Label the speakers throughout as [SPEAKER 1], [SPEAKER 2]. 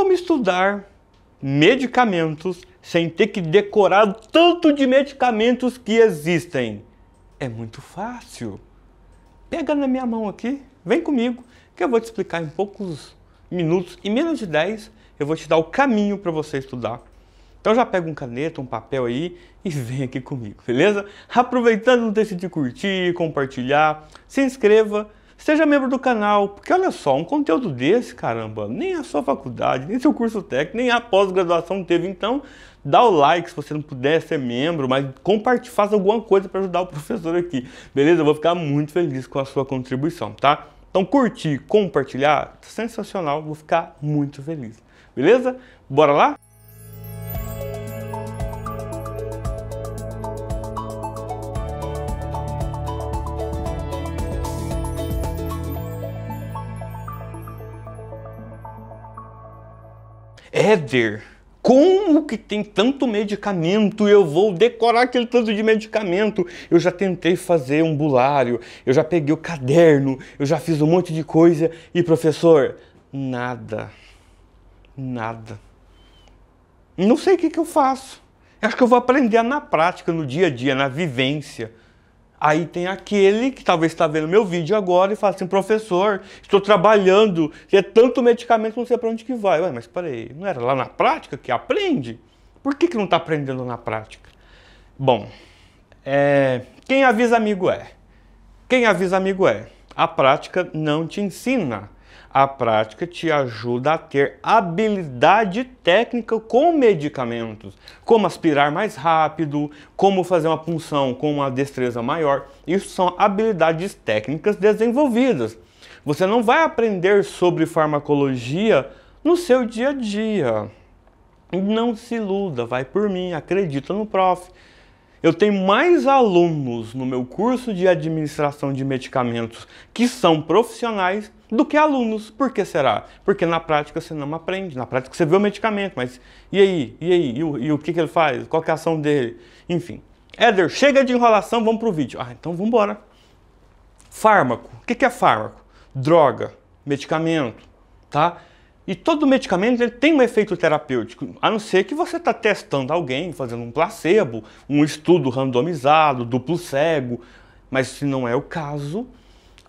[SPEAKER 1] como estudar medicamentos sem ter que decorar tanto de medicamentos que existem? É muito fácil. Pega na minha mão aqui, vem comigo, que eu vou te explicar em poucos minutos, em menos de 10, eu vou te dar o caminho para você estudar. Então já pega um caneta, um papel aí e vem aqui comigo, beleza? Aproveitando, não deixe de curtir, compartilhar, se inscreva Seja membro do canal, porque olha só, um conteúdo desse, caramba, nem a sua faculdade, nem seu curso técnico, nem a pós-graduação teve. Então, dá o like se você não puder ser membro, mas compartilhe, faça alguma coisa para ajudar o professor aqui, beleza? Eu vou ficar muito feliz com a sua contribuição, tá? Então, curtir, compartilhar, sensacional, vou ficar muito feliz, beleza? Bora lá? Éder, como que tem tanto medicamento? Eu vou decorar aquele tanto de medicamento. Eu já tentei fazer um bulário, eu já peguei o caderno, eu já fiz um monte de coisa. E professor, nada. Nada. Não sei o que, que eu faço. Acho que eu vou aprender na prática, no dia a dia, na vivência. Aí tem aquele que talvez está vendo meu vídeo agora e fala assim, professor, estou trabalhando, é tanto medicamento, não sei para onde que vai. Ué, mas peraí, não era lá na prática que aprende? Por que, que não está aprendendo na prática? Bom, é, quem avisa amigo é. Quem avisa amigo é. A prática não te ensina. A prática te ajuda a ter habilidade técnica com medicamentos, como aspirar mais rápido, como fazer uma punção com uma destreza maior. Isso são habilidades técnicas desenvolvidas. Você não vai aprender sobre farmacologia no seu dia a dia. Não se iluda, vai por mim, acredita no prof. Eu tenho mais alunos no meu curso de administração de medicamentos que são profissionais do que alunos. Por que será? Porque na prática você não aprende, na prática você vê o medicamento, mas e aí? E aí? E o, e o que, que ele faz? Qual é a ação dele? Enfim. Éder, chega de enrolação, vamos para o vídeo. Ah, então vamos embora. Fármaco. O que, que é fármaco? Droga, medicamento, tá? E todo medicamento ele tem um efeito terapêutico, a não ser que você está testando alguém, fazendo um placebo, um estudo randomizado, duplo cego. Mas se não é o caso,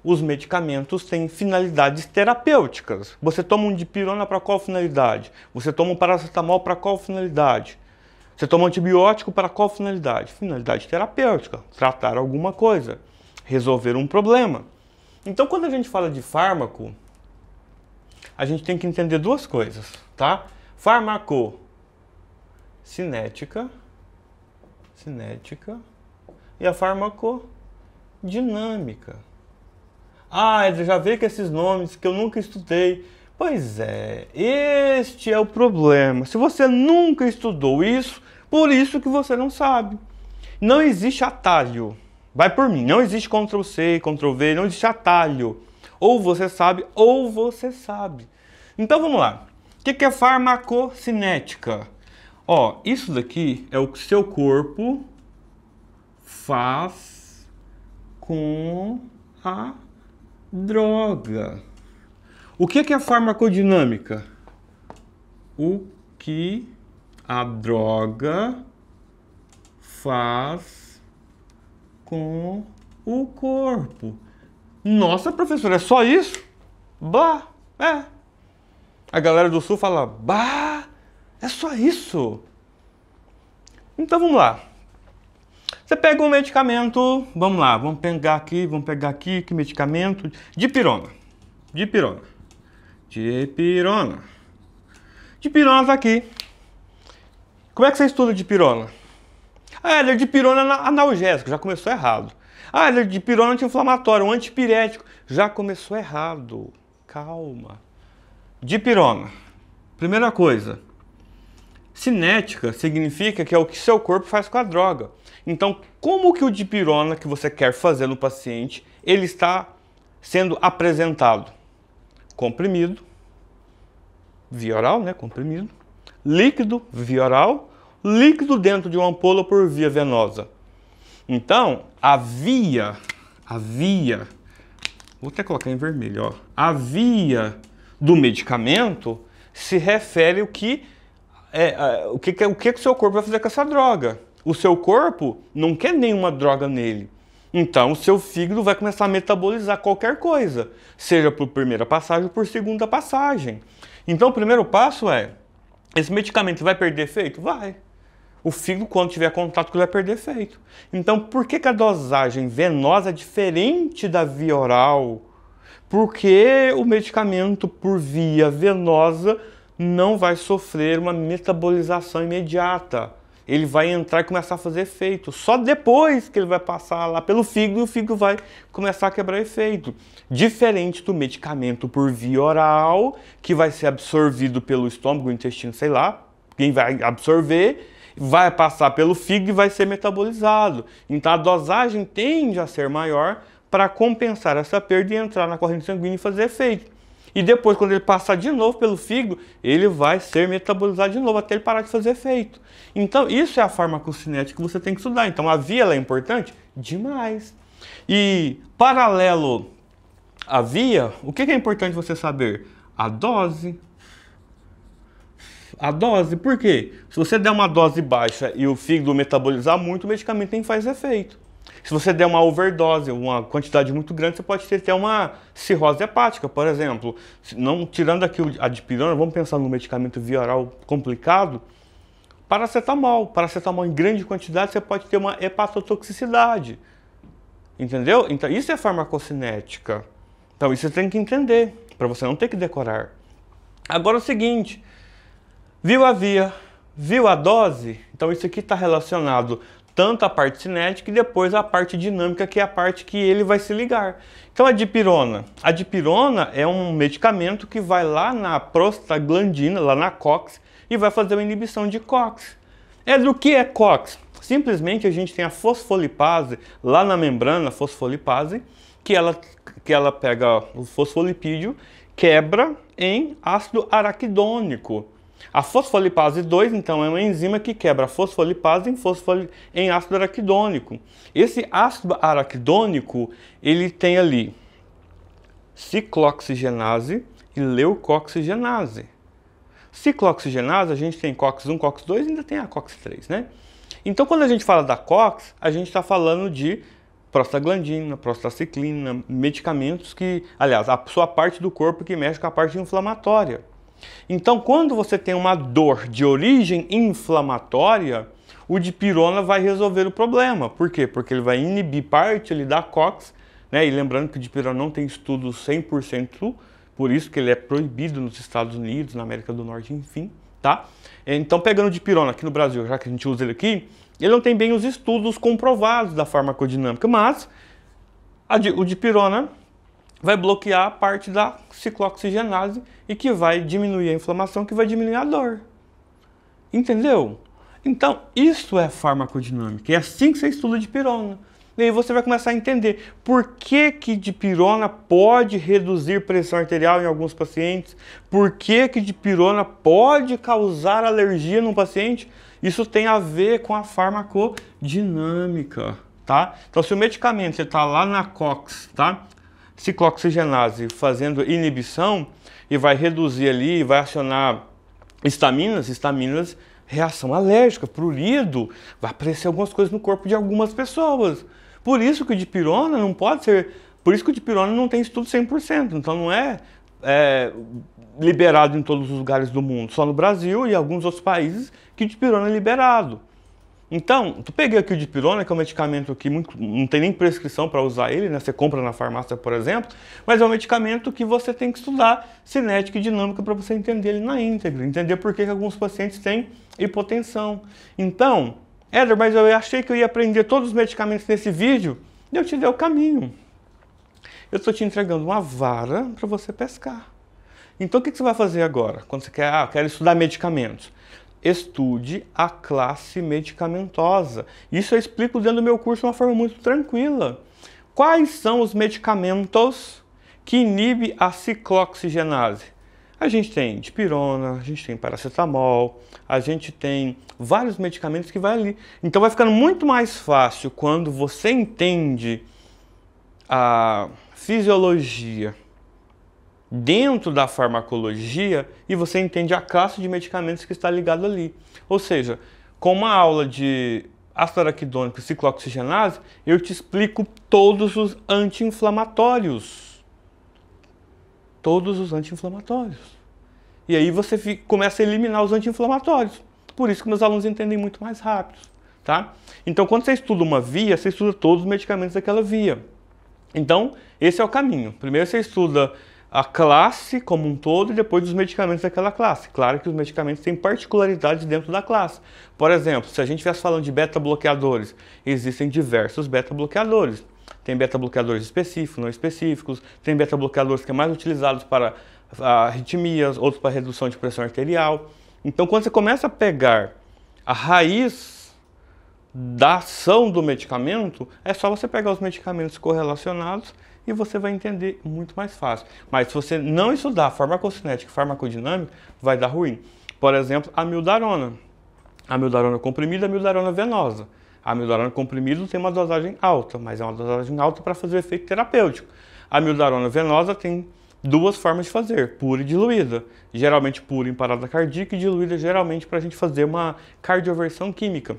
[SPEAKER 1] os medicamentos têm finalidades terapêuticas. Você toma um dipirona para qual finalidade? Você toma um paracetamol para qual finalidade? Você toma um antibiótico para qual finalidade? Finalidade terapêutica, tratar alguma coisa, resolver um problema. Então, quando a gente fala de fármaco, a gente tem que entender duas coisas, tá? Farmaco, cinética, cinética e a farmacodinâmica. Ah, ele já veio com esses nomes que eu nunca estudei. Pois é, este é o problema. Se você nunca estudou isso, por isso que você não sabe. Não existe atalho. Vai por mim, não existe Ctrl C, Ctrl V, não existe atalho. Ou você sabe, ou você sabe. Então vamos lá. O que é farmacocinética? Ó, isso daqui é o que seu corpo faz com a droga. O que é, que é a farmacodinâmica? O que a droga faz com o corpo. Nossa, professora, é só isso? Bah, é. A galera do Sul fala, bah, é só isso. Então vamos lá. Você pega um medicamento, vamos lá, vamos pegar aqui, vamos pegar aqui, que medicamento? Dipirona. Dipirona. Dipirona. Dipirona tá aqui. Como é que você estuda dipirona? Ah, ele é dipirona analgésico, já começou errado. Ah, ele é dipirona anti-inflamatório, um antipirético, já começou errado. Calma. Dipirona. Primeira coisa, Cinética significa que é o que seu corpo faz com a droga. Então, como que o dipirona que você quer fazer no paciente, ele está sendo apresentado? Comprimido, via oral, né, comprimido, líquido, via oral, líquido dentro de uma ampola por via venosa. Então, a via, a via, vou até colocar em vermelho, ó, a via do medicamento se refere o que é, é, o, que, o que o seu corpo vai fazer com essa droga? O seu corpo não quer nenhuma droga nele. Então, o seu fígado vai começar a metabolizar qualquer coisa, seja por primeira passagem ou por segunda passagem. Então, o primeiro passo é: esse medicamento vai perder efeito? Vai. O fígado, quando tiver contato com ele, vai perder efeito. Então, por que, que a dosagem venosa é diferente da via oral? Porque o medicamento por via venosa não vai sofrer uma metabolização imediata. Ele vai entrar e começar a fazer efeito. Só depois que ele vai passar lá pelo fígado o fígado vai começar a quebrar efeito. Diferente do medicamento por via oral, que vai ser absorvido pelo estômago, intestino, sei lá, quem vai absorver, vai passar pelo fígado e vai ser metabolizado. Então a dosagem tende a ser maior para compensar essa perda e entrar na corrente sanguínea e fazer efeito. E depois, quando ele passar de novo pelo fígado, ele vai ser metabolizado de novo até ele parar de fazer efeito. Então, isso é a farmacocinética que você tem que estudar. Então, a via é importante? Demais. E paralelo à via, o que é importante você saber? A dose. A dose, por quê? Se você der uma dose baixa e o fígado metabolizar muito, o medicamento nem faz efeito. Se você der uma overdose, uma quantidade muito grande, você pode ter até uma cirrose hepática, por exemplo. Não tirando aqui a dipirona, vamos pensar num medicamento via oral complicado, paracetamol. Paracetamol em grande quantidade, você pode ter uma hepatotoxicidade. Entendeu? Então, isso é farmacocinética. Então, isso você tem que entender, para você não ter que decorar. Agora é o seguinte, viu a via, viu a dose? Então, isso aqui está relacionado tanto a parte cinética e depois a parte dinâmica, que é a parte que ele vai se ligar. Então a dipirona. A dipirona é um medicamento que vai lá na prostaglandina, lá na COX, e vai fazer uma inibição de COX. É do que é COX? Simplesmente a gente tem a fosfolipase lá na membrana, fosfolipase, que ela, que ela pega o fosfolipídio, quebra em ácido araquidônico. A fosfolipase 2, então, é uma enzima que quebra a fosfolipase em, fosfoli... em ácido araquidônico. Esse ácido araquidônico, ele tem ali ciclooxigenase e leucoxigenase. Ciclooxigenase, a gente tem COX-1, COX-2 e ainda tem a COX-3, né? Então, quando a gente fala da COX, a gente está falando de prostaglandina, prostaciclina, medicamentos que, aliás, a sua parte do corpo que mexe com a parte inflamatória. Então, quando você tem uma dor de origem inflamatória, o dipirona vai resolver o problema. Por quê? Porque ele vai inibir parte ali da COX, né? E lembrando que o dipirona não tem estudo 100%, por isso que ele é proibido nos Estados Unidos, na América do Norte, enfim, tá? Então, pegando o dipirona aqui no Brasil, já que a gente usa ele aqui, ele não tem bem os estudos comprovados da farmacodinâmica, mas a, o dipirona vai bloquear a parte da ciclooxigenase e que vai diminuir a inflamação, que vai diminuir a dor. Entendeu? Então, isso é farmacodinâmica. É assim que você estuda de pirona. E aí você vai começar a entender por que que dipirona pode reduzir pressão arterial em alguns pacientes, por que que dipirona pode causar alergia num paciente. Isso tem a ver com a farmacodinâmica, tá? Então se o medicamento você está lá na COX, tá? ciclooxigenase fazendo inibição e vai reduzir ali, vai acionar estaminas, estaminas, reação alérgica, prurido, vai aparecer algumas coisas no corpo de algumas pessoas. Por isso que o dipirona não pode ser, por isso que o dipirona não tem estudo 100%, então não é, é liberado em todos os lugares do mundo, só no Brasil e alguns outros países que o dipirona é liberado. Então, tu peguei aqui o dipirona, que é um medicamento que muito, não tem nem prescrição para usar ele, né? Você compra na farmácia, por exemplo, mas é um medicamento que você tem que estudar cinética e dinâmica para você entender ele na íntegra, entender por que, que alguns pacientes têm hipotensão. Então, Éder, mas eu achei que eu ia aprender todos os medicamentos nesse vídeo, e eu te dei o caminho. Eu estou te entregando uma vara para você pescar. Então, o que, que você vai fazer agora? Quando você quer, ah, quero estudar medicamentos estude a classe medicamentosa. Isso eu explico dentro do meu curso de uma forma muito tranquila. Quais são os medicamentos que inibem a ciclooxigenase? A gente tem dipirona, a gente tem paracetamol, a gente tem vários medicamentos que vai ali. Então vai ficando muito mais fácil quando você entende a fisiologia dentro da farmacologia e você entende a classe de medicamentos que está ligado ali. Ou seja, com uma aula de ácido e ciclooxigenase, eu te explico todos os anti-inflamatórios. Todos os anti-inflamatórios. E aí você fica, começa a eliminar os anti-inflamatórios. Por isso que meus alunos entendem muito mais rápido, tá? Então, quando você estuda uma via, você estuda todos os medicamentos daquela via. Então, esse é o caminho. Primeiro você estuda a classe como um todo e depois os medicamentos daquela classe. Claro que os medicamentos têm particularidades dentro da classe. Por exemplo, se a gente estivesse falando de beta-bloqueadores, existem diversos beta-bloqueadores. Tem beta-bloqueadores específicos, não específicos, tem beta-bloqueadores que é mais utilizados para ah, arritmias, outros para redução de pressão arterial. Então, quando você começa a pegar a raiz da ação do medicamento, é só você pegar os medicamentos correlacionados e você vai entender muito mais fácil. Mas se você não estudar farmacocinética e farmacodinâmica, vai dar ruim. Por exemplo, a mildarona. A mildarona comprimida, a mildarona venosa. A mildarona comprimida tem uma dosagem alta, mas é uma dosagem alta para fazer efeito terapêutico. A mildarona venosa tem duas formas de fazer, pura e diluída. Geralmente pura em parada cardíaca e diluída geralmente para a gente fazer uma cardioversão química.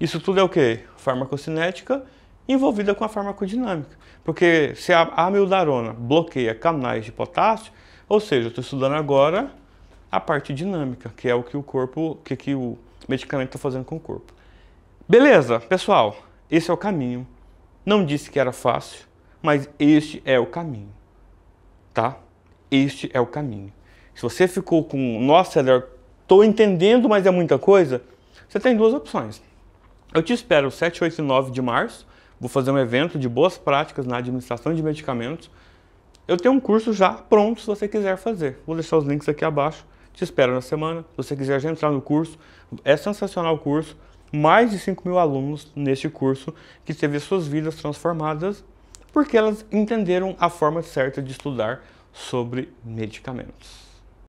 [SPEAKER 1] Isso tudo é o que? Farmacocinética envolvida com a farmacodinâmica. Porque se a amiodarona bloqueia canais de potássio, ou seja, estou estudando agora a parte dinâmica, que é o que o corpo, que, que o medicamento está fazendo com o corpo. Beleza, pessoal, esse é o caminho. Não disse que era fácil, mas este é o caminho, tá? Este é o caminho. Se você ficou com, nossa, estou entendendo, mas é muita coisa, você tem duas opções. Eu te espero 7, 8 e 9 de março vou fazer um evento de boas práticas na administração de medicamentos. Eu tenho um curso já pronto se você quiser fazer. Vou deixar os links aqui abaixo. Te espero na semana. Se você quiser já entrar no curso, é sensacional o curso. Mais de 5 mil alunos neste curso que teve suas vidas transformadas porque elas entenderam a forma certa de estudar sobre medicamentos.